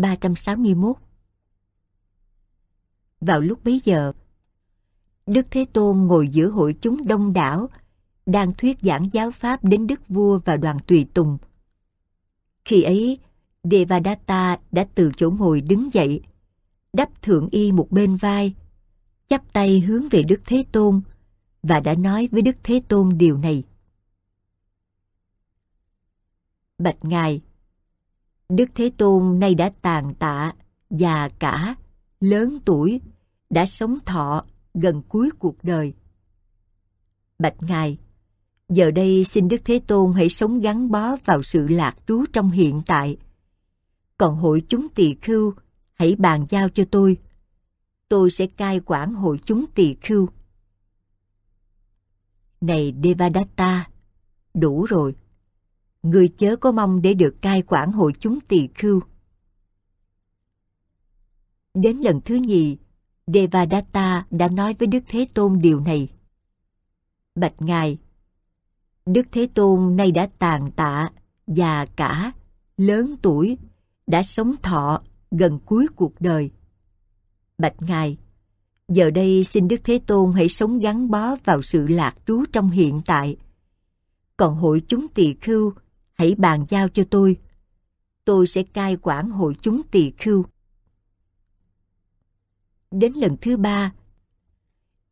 361 Vào lúc bấy giờ, Đức Thế Tôn ngồi giữa hội chúng đông đảo, đang thuyết giảng giáo pháp đến Đức Vua và đoàn tùy tùng. Khi ấy, Devadatta đã từ chỗ ngồi đứng dậy, đắp thượng y một bên vai, chắp tay hướng về Đức Thế Tôn và đã nói với Đức Thế Tôn điều này. Bạch Ngài, Đức Thế Tôn nay đã tàn tạ, già cả, lớn tuổi, đã sống thọ gần cuối cuộc đời. Bạch Ngài, giờ đây xin Đức Thế Tôn hãy sống gắn bó vào sự lạc trú trong hiện tại. Còn hội chúng tỳ khưu, hãy bàn giao cho tôi. Tôi sẽ cai quản hội chúng tỳ khưu. Này Devadatta, đủ rồi người chớ có mong để được cai quản hội chúng tỳ khưu. Đến lần thứ nhì, Devadatta đã nói với Đức Thế Tôn điều này. Bạch Ngài, Đức Thế Tôn nay đã tàn tạ, già cả, lớn tuổi, đã sống thọ gần cuối cuộc đời. Bạch Ngài, giờ đây xin Đức Thế Tôn hãy sống gắn bó vào sự lạc trú trong hiện tại. Còn hội chúng tỳ khưu hãy bàn giao cho tôi. Tôi sẽ cai quản hội chúng tỳ khưu. Đến lần thứ ba,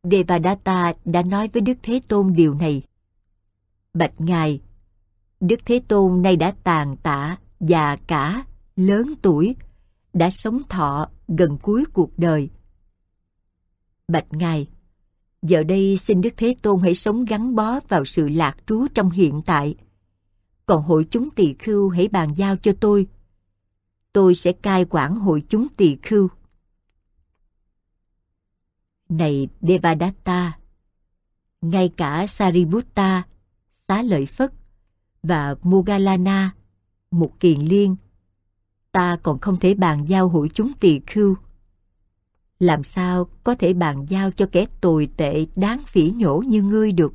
Devadatta đã nói với Đức Thế Tôn điều này. Bạch Ngài, Đức Thế Tôn nay đã tàn tạ, già cả, lớn tuổi, đã sống thọ gần cuối cuộc đời. Bạch Ngài, giờ đây xin Đức Thế Tôn hãy sống gắn bó vào sự lạc trú trong hiện tại – còn hội chúng tỳ khưu hãy bàn giao cho tôi. Tôi sẽ cai quản hội chúng tỳ khưu. Này Devadatta, ngay cả Sariputta, Xá Lợi Phất và Mugalana, một kiền liên, ta còn không thể bàn giao hội chúng tỳ khưu. Làm sao có thể bàn giao cho kẻ tồi tệ đáng phỉ nhổ như ngươi được?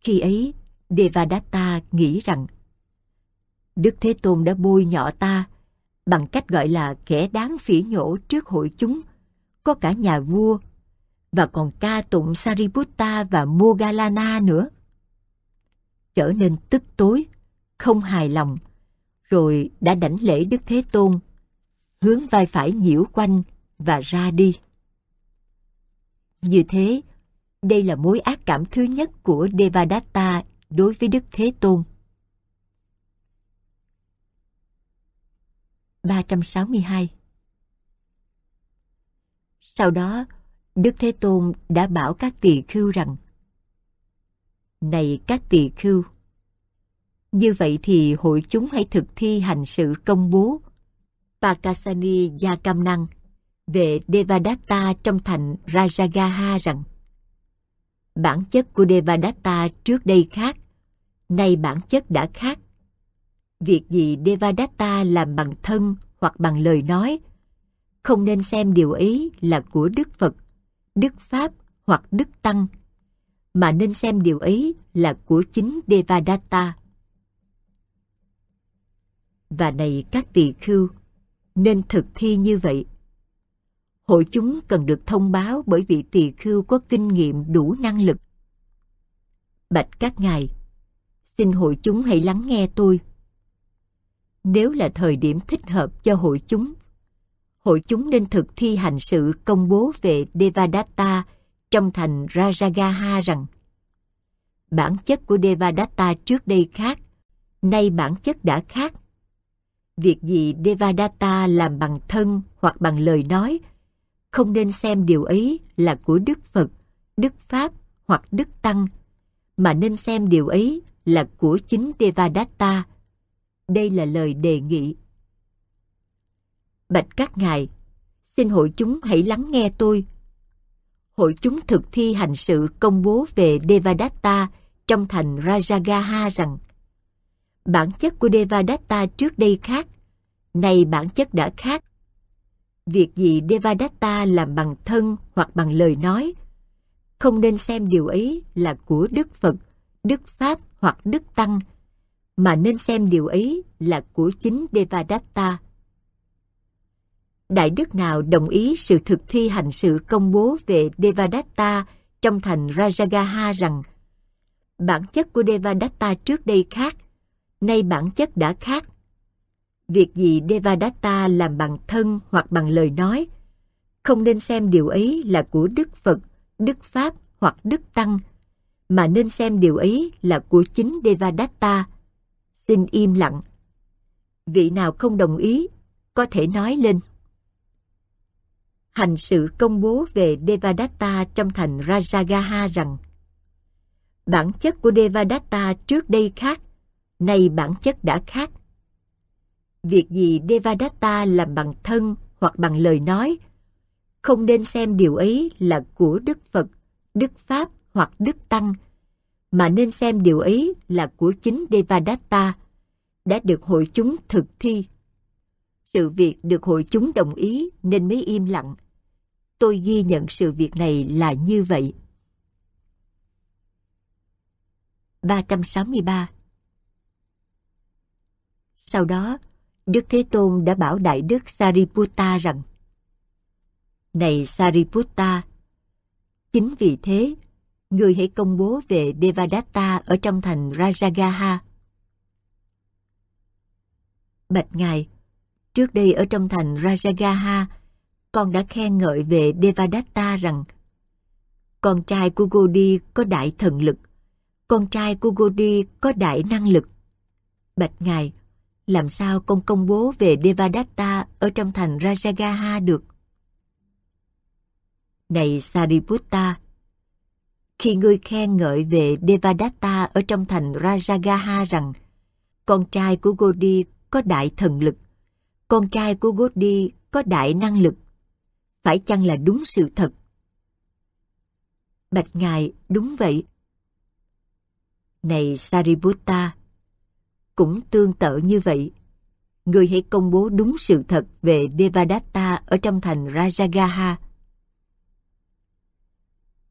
Khi ấy, Devadatta nghĩ rằng Đức Thế Tôn đã bôi nhọ ta bằng cách gọi là kẻ đáng phỉ nhổ trước hội chúng, có cả nhà vua và còn ca tụng Sariputta và Mogalana nữa. Trở nên tức tối, không hài lòng, rồi đã đảnh lễ Đức Thế Tôn, hướng vai phải nhiễu quanh và ra đi. Như thế, đây là mối ác cảm thứ nhất của Devadatta đối với Đức Thế Tôn. 362 Sau đó, Đức Thế Tôn đã bảo các tỳ khưu rằng Này các tỳ khưu! Như vậy thì hội chúng hãy thực thi hành sự công bố Pakasani Yakamnang về Devadatta trong thành Rajagaha rằng bản chất của Devadatta trước đây khác, nay bản chất đã khác. Việc gì Devadatta làm bằng thân hoặc bằng lời nói, không nên xem điều ấy là của Đức Phật, Đức Pháp hoặc Đức Tăng, mà nên xem điều ấy là của chính Devadatta. Và này các tỳ khưu, nên thực thi như vậy hội chúng cần được thông báo bởi vị tỳ khưu có kinh nghiệm đủ năng lực. Bạch các ngài, xin hội chúng hãy lắng nghe tôi. Nếu là thời điểm thích hợp cho hội chúng, hội chúng nên thực thi hành sự công bố về Devadatta trong thành Rajagaha rằng bản chất của Devadatta trước đây khác, nay bản chất đã khác. Việc gì Devadatta làm bằng thân hoặc bằng lời nói – không nên xem điều ấy là của Đức Phật, Đức Pháp hoặc Đức Tăng, mà nên xem điều ấy là của chính Devadatta. Đây là lời đề nghị. Bạch các ngài, xin hội chúng hãy lắng nghe tôi. Hội chúng thực thi hành sự công bố về Devadatta trong thành Rajagaha rằng bản chất của Devadatta trước đây khác, nay bản chất đã khác việc gì Devadatta làm bằng thân hoặc bằng lời nói. Không nên xem điều ấy là của Đức Phật, Đức Pháp hoặc Đức Tăng, mà nên xem điều ấy là của chính Devadatta. Đại đức nào đồng ý sự thực thi hành sự công bố về Devadatta trong thành Rajagaha rằng bản chất của Devadatta trước đây khác, nay bản chất đã khác, việc gì Devadatta làm bằng thân hoặc bằng lời nói, không nên xem điều ấy là của Đức Phật, Đức Pháp hoặc Đức Tăng, mà nên xem điều ấy là của chính Devadatta. Xin im lặng. Vị nào không đồng ý, có thể nói lên. Hành sự công bố về Devadatta trong thành Rajagaha rằng Bản chất của Devadatta trước đây khác, nay bản chất đã khác việc gì Devadatta làm bằng thân hoặc bằng lời nói, không nên xem điều ấy là của Đức Phật, Đức Pháp hoặc Đức Tăng, mà nên xem điều ấy là của chính Devadatta, đã được hội chúng thực thi. Sự việc được hội chúng đồng ý nên mới im lặng. Tôi ghi nhận sự việc này là như vậy. 363 Sau đó, Đức Thế Tôn đã bảo Đại Đức Sariputta rằng Này Sariputta, chính vì thế, người hãy công bố về Devadatta ở trong thành Rajagaha. Bạch Ngài, trước đây ở trong thành Rajagaha, con đã khen ngợi về Devadatta rằng con trai của Godi có đại thần lực, con trai của Godi có đại năng lực. Bạch Ngài, làm sao con công bố về Devadatta ở trong thành Rajagaha được? Này Sariputta, khi ngươi khen ngợi về Devadatta ở trong thành Rajagaha rằng con trai của Godi có đại thần lực, con trai của Godi có đại năng lực, phải chăng là đúng sự thật? Bạch Ngài, đúng vậy. Này Sariputta, cũng tương tự như vậy. Người hãy công bố đúng sự thật về Devadatta ở trong thành Rajagaha.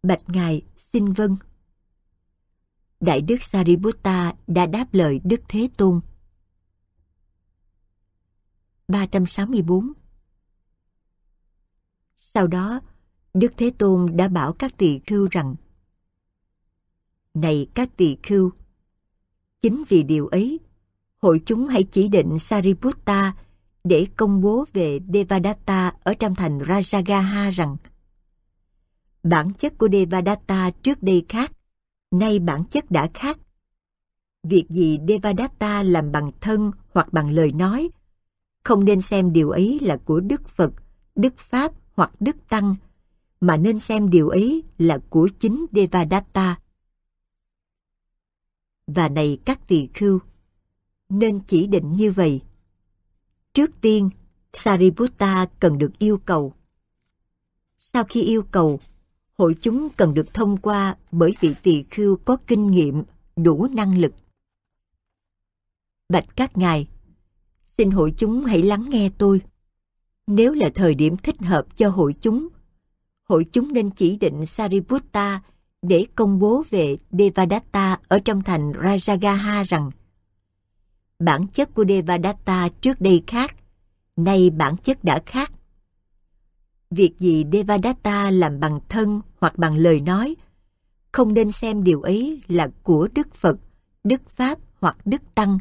Bạch Ngài xin vâng. Đại đức Sariputta đã đáp lời Đức Thế Tôn. 364 Sau đó, Đức Thế Tôn đã bảo các tỳ khưu rằng Này các tỳ khưu, chính vì điều ấy hội chúng hãy chỉ định Sariputta để công bố về Devadatta ở trong thành Rajagaha rằng bản chất của Devadatta trước đây khác, nay bản chất đã khác. Việc gì Devadatta làm bằng thân hoặc bằng lời nói, không nên xem điều ấy là của Đức Phật, Đức Pháp hoặc Đức Tăng, mà nên xem điều ấy là của chính Devadatta. Và này các tỳ khưu, nên chỉ định như vậy. Trước tiên, Sariputta cần được yêu cầu. Sau khi yêu cầu, hội chúng cần được thông qua bởi vị tỳ khưu có kinh nghiệm, đủ năng lực. Bạch các ngài, xin hội chúng hãy lắng nghe tôi. Nếu là thời điểm thích hợp cho hội chúng, hội chúng nên chỉ định Sariputta để công bố về Devadatta ở trong thành Rajagaha rằng – bản chất của Devadatta trước đây khác, nay bản chất đã khác. Việc gì Devadatta làm bằng thân hoặc bằng lời nói, không nên xem điều ấy là của Đức Phật, Đức Pháp hoặc Đức Tăng,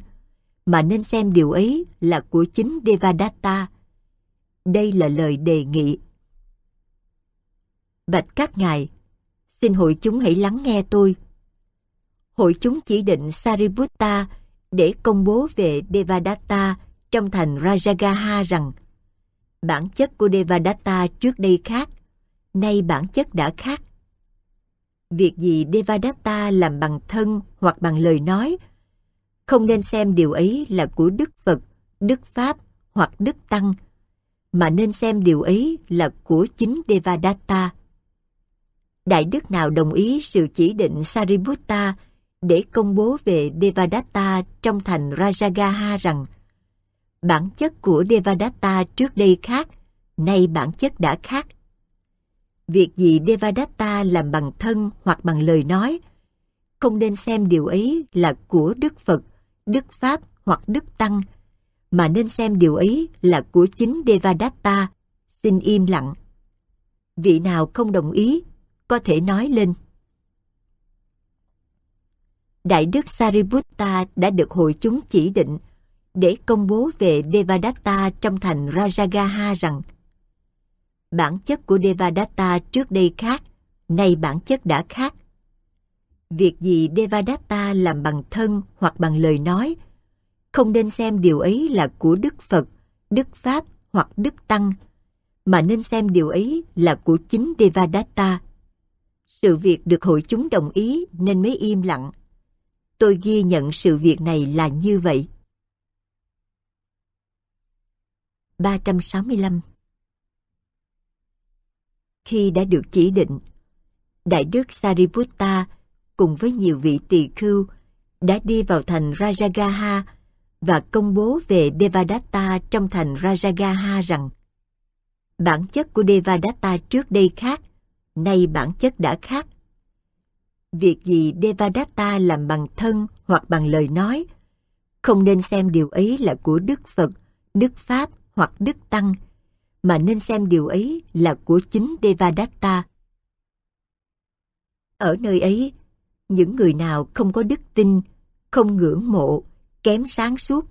mà nên xem điều ấy là của chính Devadatta. Đây là lời đề nghị. Bạch các ngài, xin hội chúng hãy lắng nghe tôi. Hội chúng chỉ định Sariputta để công bố về Devadatta trong thành Rajagaha rằng bản chất của Devadatta trước đây khác, nay bản chất đã khác. Việc gì Devadatta làm bằng thân hoặc bằng lời nói, không nên xem điều ấy là của Đức Phật, Đức Pháp hoặc Đức Tăng, mà nên xem điều ấy là của chính Devadatta. Đại đức nào đồng ý sự chỉ định Sariputta để công bố về Devadatta trong thành Rajagaha rằng bản chất của Devadatta trước đây khác, nay bản chất đã khác. Việc gì Devadatta làm bằng thân hoặc bằng lời nói, không nên xem điều ấy là của Đức Phật, Đức Pháp hoặc Đức Tăng, mà nên xem điều ấy là của chính Devadatta. Xin im lặng. Vị nào không đồng ý, có thể nói lên. Đại đức Sariputta đã được hội chúng chỉ định để công bố về Devadatta trong thành Rajagaha rằng bản chất của Devadatta trước đây khác, nay bản chất đã khác. Việc gì Devadatta làm bằng thân hoặc bằng lời nói, không nên xem điều ấy là của Đức Phật, Đức Pháp hoặc Đức Tăng, mà nên xem điều ấy là của chính Devadatta. Sự việc được hội chúng đồng ý nên mới im lặng tôi ghi nhận sự việc này là như vậy. 365 Khi đã được chỉ định, Đại đức Sariputta cùng với nhiều vị tỳ khưu đã đi vào thành Rajagaha và công bố về Devadatta trong thành Rajagaha rằng bản chất của Devadatta trước đây khác, nay bản chất đã khác việc gì Devadatta làm bằng thân hoặc bằng lời nói. Không nên xem điều ấy là của Đức Phật, Đức Pháp hoặc Đức Tăng, mà nên xem điều ấy là của chính Devadatta. Ở nơi ấy, những người nào không có đức tin, không ngưỡng mộ, kém sáng suốt,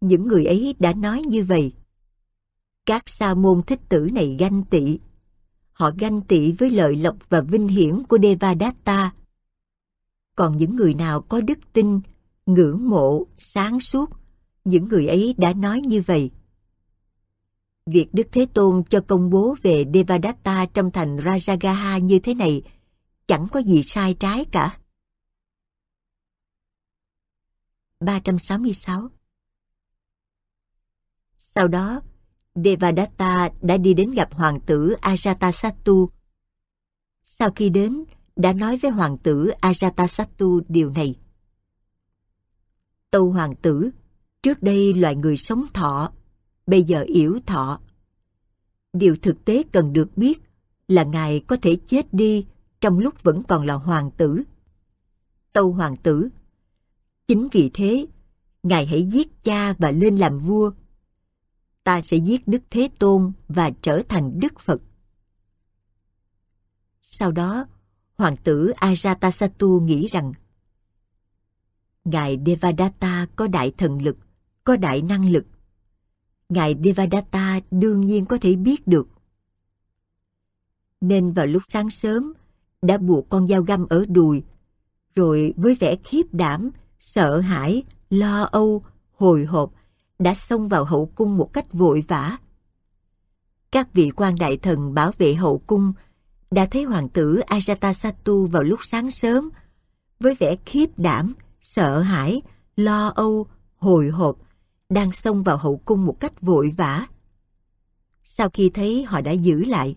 những người ấy đã nói như vậy. Các sa môn thích tử này ganh tị. Họ ganh tị với lợi lộc và vinh hiển của Devadatta còn những người nào có đức tin ngưỡng mộ sáng suốt những người ấy đã nói như vậy việc đức thế tôn cho công bố về devadatta trong thành rajagaha như thế này chẳng có gì sai trái cả 366 Sau đó, Devadatta đã đi đến gặp hoàng tử Ajatasattu. Sau khi đến, đã nói với hoàng tử Ajatasattu điều này. Tâu hoàng tử, trước đây loài người sống thọ, bây giờ yếu thọ. Điều thực tế cần được biết là ngài có thể chết đi trong lúc vẫn còn là hoàng tử. Tâu hoàng tử, chính vì thế, ngài hãy giết cha và lên làm vua. Ta sẽ giết Đức Thế Tôn và trở thành Đức Phật. Sau đó, hoàng tử Ajatasattu nghĩ rằng Ngài Devadatta có đại thần lực, có đại năng lực. Ngài Devadatta đương nhiên có thể biết được. Nên vào lúc sáng sớm, đã buộc con dao găm ở đùi, rồi với vẻ khiếp đảm, sợ hãi, lo âu, hồi hộp, đã xông vào hậu cung một cách vội vã. Các vị quan đại thần bảo vệ hậu cung đã thấy hoàng tử Ajatasattu vào lúc sáng sớm, với vẻ khiếp đảm, sợ hãi, lo âu, hồi hộp, đang xông vào hậu cung một cách vội vã. Sau khi thấy họ đã giữ lại,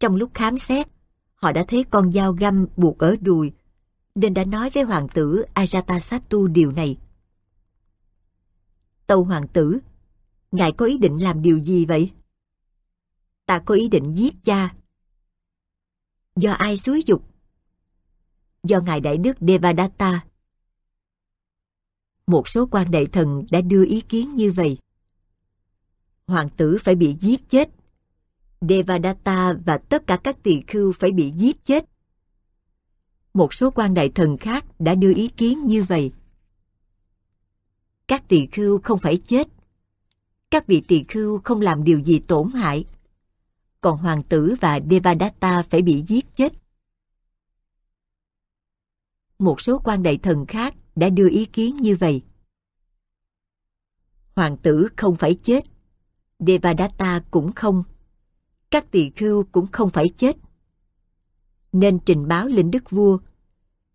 trong lúc khám xét, họ đã thấy con dao găm buộc ở đùi, nên đã nói với hoàng tử Ajatasattu điều này. Tâu hoàng tử, ngài có ý định làm điều gì vậy? Ta có ý định giết cha Do ai xúi dục? Do Ngài Đại Đức Devadatta. Một số quan đại thần đã đưa ý kiến như vậy. Hoàng tử phải bị giết chết. Devadatta và tất cả các tỳ khưu phải bị giết chết. Một số quan đại thần khác đã đưa ý kiến như vậy. Các tỳ khưu không phải chết. Các vị tỳ khưu không làm điều gì tổn hại còn hoàng tử và Devadatta phải bị giết chết. Một số quan đại thần khác đã đưa ý kiến như vậy. Hoàng tử không phải chết, Devadatta cũng không, các tỳ khưu cũng không phải chết. Nên trình báo lên đức vua,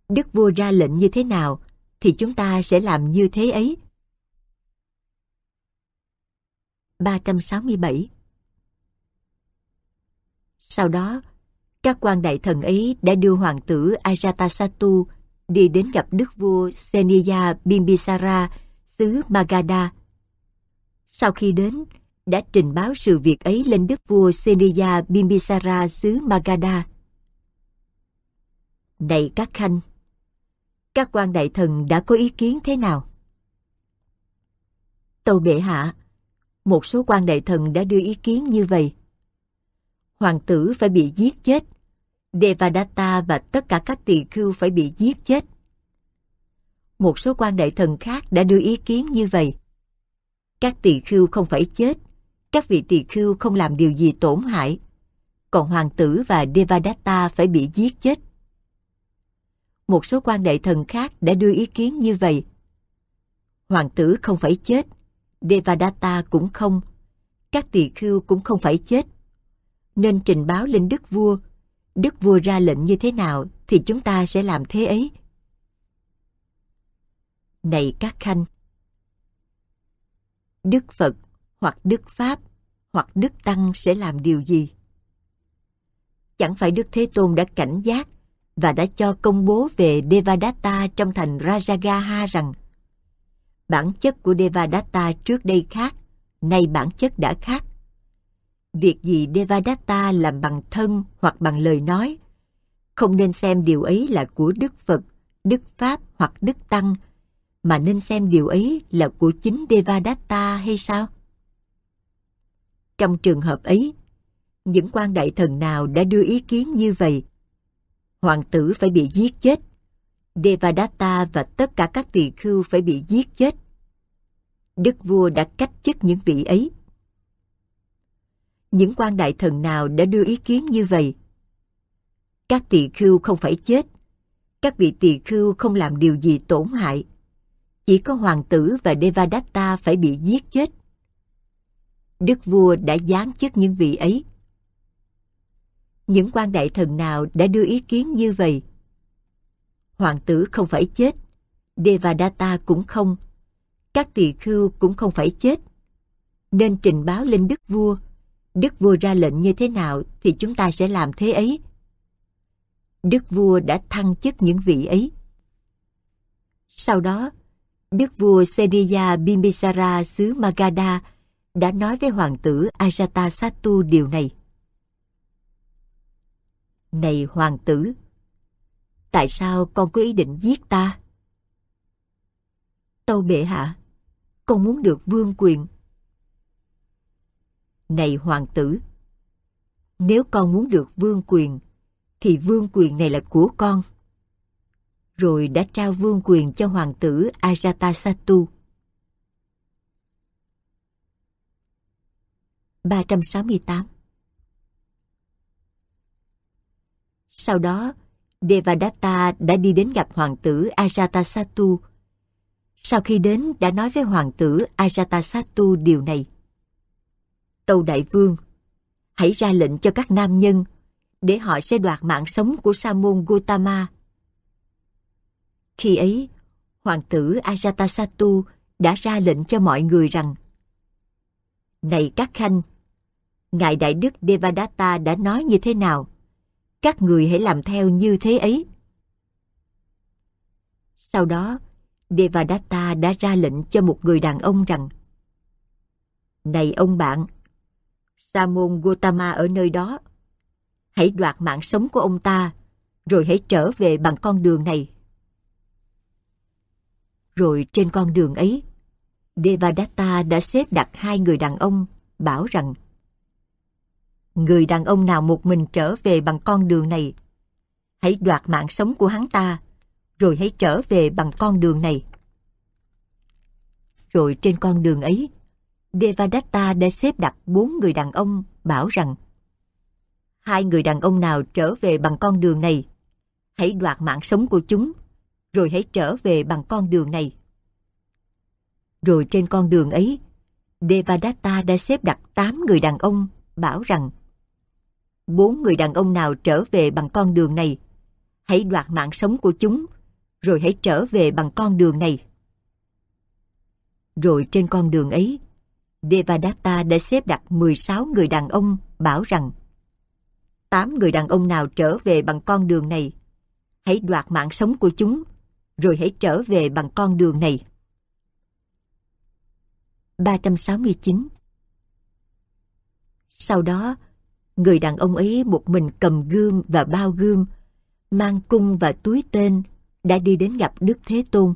đức vua ra lệnh như thế nào thì chúng ta sẽ làm như thế ấy. 367 sau đó, các quan đại thần ấy đã đưa hoàng tử Ajatasattu đi đến gặp đức vua Seniya Bimbisara, xứ Magadha. Sau khi đến, đã trình báo sự việc ấy lên đức vua Seniya Bimbisara xứ Magadha. Này các khanh, các quan đại thần đã có ý kiến thế nào? Tâu bệ hạ, một số quan đại thần đã đưa ý kiến như vậy hoàng tử phải bị giết chết. Devadatta và tất cả các tỳ khưu phải bị giết chết. Một số quan đại thần khác đã đưa ý kiến như vậy. Các tỳ khưu không phải chết, các vị tỳ khưu không làm điều gì tổn hại, còn hoàng tử và Devadatta phải bị giết chết. Một số quan đại thần khác đã đưa ý kiến như vậy. Hoàng tử không phải chết, Devadatta cũng không, các tỳ khưu cũng không phải chết, nên trình báo lên đức vua. Đức vua ra lệnh như thế nào thì chúng ta sẽ làm thế ấy. Này các khanh! Đức Phật hoặc Đức Pháp hoặc Đức Tăng sẽ làm điều gì? Chẳng phải Đức Thế Tôn đã cảnh giác và đã cho công bố về Devadatta trong thành Rajagaha rằng bản chất của Devadatta trước đây khác, nay bản chất đã khác việc gì Devadatta làm bằng thân hoặc bằng lời nói. Không nên xem điều ấy là của Đức Phật, Đức Pháp hoặc Đức Tăng, mà nên xem điều ấy là của chính Devadatta hay sao? Trong trường hợp ấy, những quan đại thần nào đã đưa ý kiến như vậy, hoàng tử phải bị giết chết, Devadatta và tất cả các tỳ khưu phải bị giết chết. Đức vua đã cách chức những vị ấy những quan đại thần nào đã đưa ý kiến như vậy. Các tỳ khưu không phải chết, các vị tỳ khưu không làm điều gì tổn hại. Chỉ có hoàng tử và Devadatta phải bị giết chết. Đức vua đã giáng chức những vị ấy. Những quan đại thần nào đã đưa ý kiến như vậy? Hoàng tử không phải chết, Devadatta cũng không, các tỳ khưu cũng không phải chết. Nên trình báo lên đức vua, Đức vua ra lệnh như thế nào thì chúng ta sẽ làm thế ấy. Đức vua đã thăng chức những vị ấy. Sau đó, Đức vua Seniya Bimbisara xứ Magada đã nói với hoàng tử Ajatasattu điều này. Này hoàng tử, tại sao con có ý định giết ta? Tâu bệ hạ, con muốn được vương quyền, này hoàng tử, nếu con muốn được vương quyền, thì vương quyền này là của con. Rồi đã trao vương quyền cho hoàng tử Ajatasattu. 368 Sau đó, Devadatta đã đi đến gặp hoàng tử Ajatasattu. Sau khi đến đã nói với hoàng tử Ajatasattu điều này. Tâu Đại Vương. Hãy ra lệnh cho các nam nhân để họ sẽ đoạt mạng sống của Sa môn Gautama. Khi ấy, hoàng tử Ajatasattu đã ra lệnh cho mọi người rằng Này các khanh, Ngài Đại Đức Devadatta đã nói như thế nào? Các người hãy làm theo như thế ấy. Sau đó, Devadatta đã ra lệnh cho một người đàn ông rằng Này ông bạn, Sa Samon Gautama ở nơi đó. Hãy đoạt mạng sống của ông ta, rồi hãy trở về bằng con đường này. Rồi trên con đường ấy, Devadatta đã xếp đặt hai người đàn ông, bảo rằng Người đàn ông nào một mình trở về bằng con đường này, hãy đoạt mạng sống của hắn ta, rồi hãy trở về bằng con đường này. Rồi trên con đường ấy, Devadatta đã xếp đặt bốn người đàn ông bảo rằng hai người đàn ông nào trở về bằng con đường này, hãy đoạt mạng sống của chúng, rồi hãy trở về bằng con đường này. Rồi trên con đường ấy, Devadatta đã xếp đặt tám người đàn ông bảo rằng bốn người đàn ông nào trở về bằng con đường này, hãy đoạt mạng sống của chúng, rồi hãy trở về bằng con đường này. Rồi trên con đường ấy, Devadatta đã xếp đặt 16 người đàn ông bảo rằng 8 người đàn ông nào trở về bằng con đường này, hãy đoạt mạng sống của chúng, rồi hãy trở về bằng con đường này. 369 Sau đó, người đàn ông ấy một mình cầm gươm và bao gươm, mang cung và túi tên, đã đi đến gặp Đức Thế Tôn.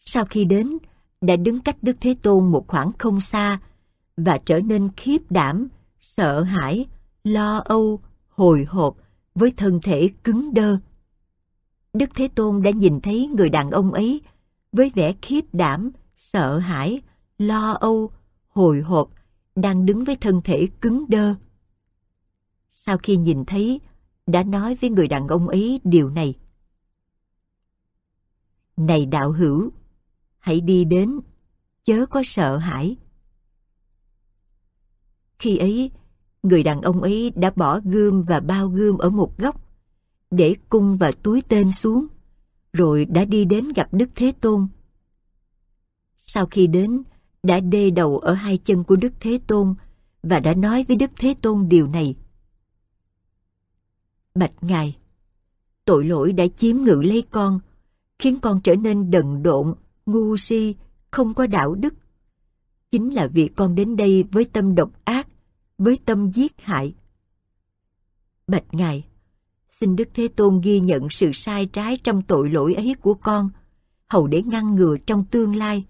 Sau khi đến, đã đứng cách Đức Thế Tôn một khoảng không xa và trở nên khiếp đảm, sợ hãi, lo âu, hồi hộp với thân thể cứng đơ. Đức Thế Tôn đã nhìn thấy người đàn ông ấy với vẻ khiếp đảm, sợ hãi, lo âu, hồi hộp đang đứng với thân thể cứng đơ. Sau khi nhìn thấy, đã nói với người đàn ông ấy điều này. Này đạo hữu, hãy đi đến, chớ có sợ hãi. Khi ấy, người đàn ông ấy đã bỏ gươm và bao gươm ở một góc, để cung và túi tên xuống, rồi đã đi đến gặp Đức Thế Tôn. Sau khi đến, đã đê đầu ở hai chân của Đức Thế Tôn và đã nói với Đức Thế Tôn điều này. Bạch Ngài, tội lỗi đã chiếm ngự lấy con, khiến con trở nên đần độn ngu si, không có đạo đức. Chính là vì con đến đây với tâm độc ác, với tâm giết hại. Bạch Ngài, xin Đức Thế Tôn ghi nhận sự sai trái trong tội lỗi ấy của con, hầu để ngăn ngừa trong tương lai.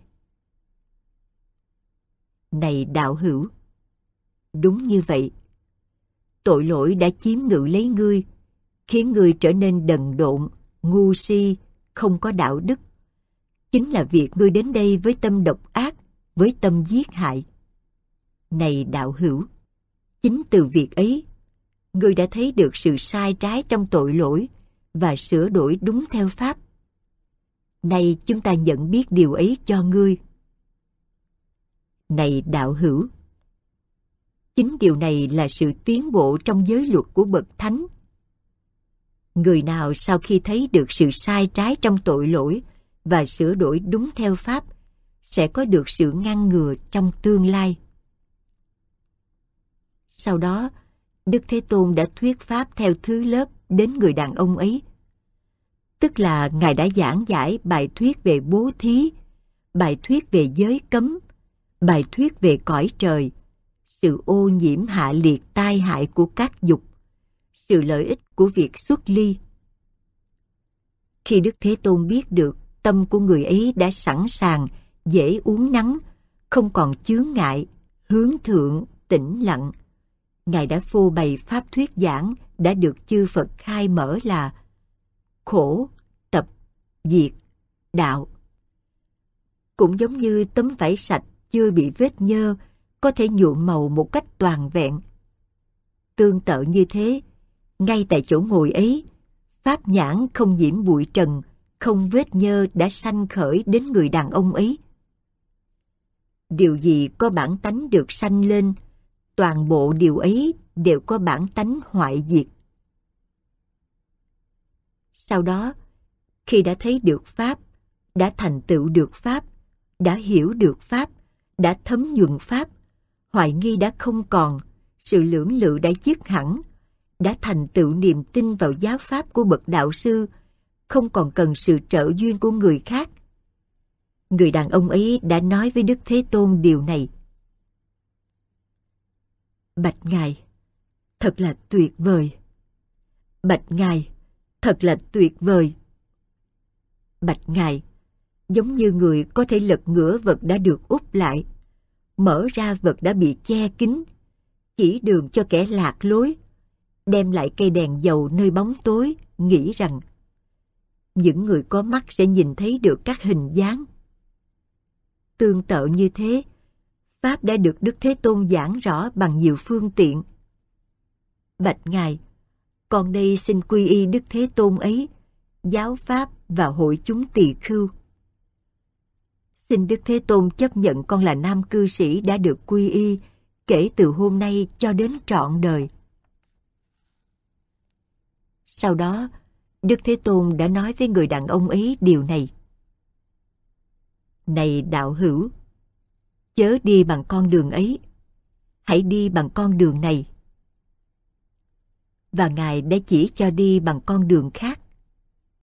Này đạo hữu, đúng như vậy. Tội lỗi đã chiếm ngự lấy ngươi, khiến ngươi trở nên đần độn, ngu si, không có đạo đức chính là việc ngươi đến đây với tâm độc ác, với tâm giết hại. Này đạo hữu, chính từ việc ấy, ngươi đã thấy được sự sai trái trong tội lỗi và sửa đổi đúng theo pháp. này chúng ta nhận biết điều ấy cho ngươi. Này đạo hữu, chính điều này là sự tiến bộ trong giới luật của bậc thánh. Người nào sau khi thấy được sự sai trái trong tội lỗi và sửa đổi đúng theo pháp sẽ có được sự ngăn ngừa trong tương lai. Sau đó, Đức Thế Tôn đã thuyết pháp theo thứ lớp đến người đàn ông ấy. Tức là Ngài đã giảng giải bài thuyết về bố thí, bài thuyết về giới cấm, bài thuyết về cõi trời, sự ô nhiễm hạ liệt tai hại của các dục, sự lợi ích của việc xuất ly. Khi Đức Thế Tôn biết được tâm của người ấy đã sẵn sàng, dễ uống nắng, không còn chướng ngại, hướng thượng, tĩnh lặng. Ngài đã phô bày pháp thuyết giảng đã được chư Phật khai mở là khổ, tập, diệt, đạo. Cũng giống như tấm vải sạch chưa bị vết nhơ, có thể nhuộm màu một cách toàn vẹn. Tương tự như thế, ngay tại chỗ ngồi ấy, pháp nhãn không nhiễm bụi trần, không vết nhơ đã sanh khởi đến người đàn ông ấy. Điều gì có bản tánh được sanh lên, toàn bộ điều ấy đều có bản tánh hoại diệt. Sau đó, khi đã thấy được Pháp, đã thành tựu được Pháp, đã hiểu được Pháp, đã thấm nhuận Pháp, hoài nghi đã không còn, sự lưỡng lự đã dứt hẳn, đã thành tựu niềm tin vào giáo Pháp của Bậc Đạo Sư, không còn cần sự trợ duyên của người khác. Người đàn ông ấy đã nói với Đức Thế Tôn điều này. Bạch Ngài, thật là tuyệt vời. Bạch Ngài, thật là tuyệt vời. Bạch Ngài, giống như người có thể lật ngửa vật đã được úp lại, mở ra vật đã bị che kín, chỉ đường cho kẻ lạc lối, đem lại cây đèn dầu nơi bóng tối, nghĩ rằng những người có mắt sẽ nhìn thấy được các hình dáng. Tương tự như thế, Pháp đã được Đức Thế Tôn giảng rõ bằng nhiều phương tiện. Bạch Ngài, con đây xin quy y Đức Thế Tôn ấy, giáo Pháp và hội chúng tỳ khưu. Xin Đức Thế Tôn chấp nhận con là nam cư sĩ đã được quy y kể từ hôm nay cho đến trọn đời. Sau đó, Đức Thế Tôn đã nói với người đàn ông ấy điều này. Này đạo hữu, chớ đi bằng con đường ấy, hãy đi bằng con đường này. Và Ngài đã chỉ cho đi bằng con đường khác.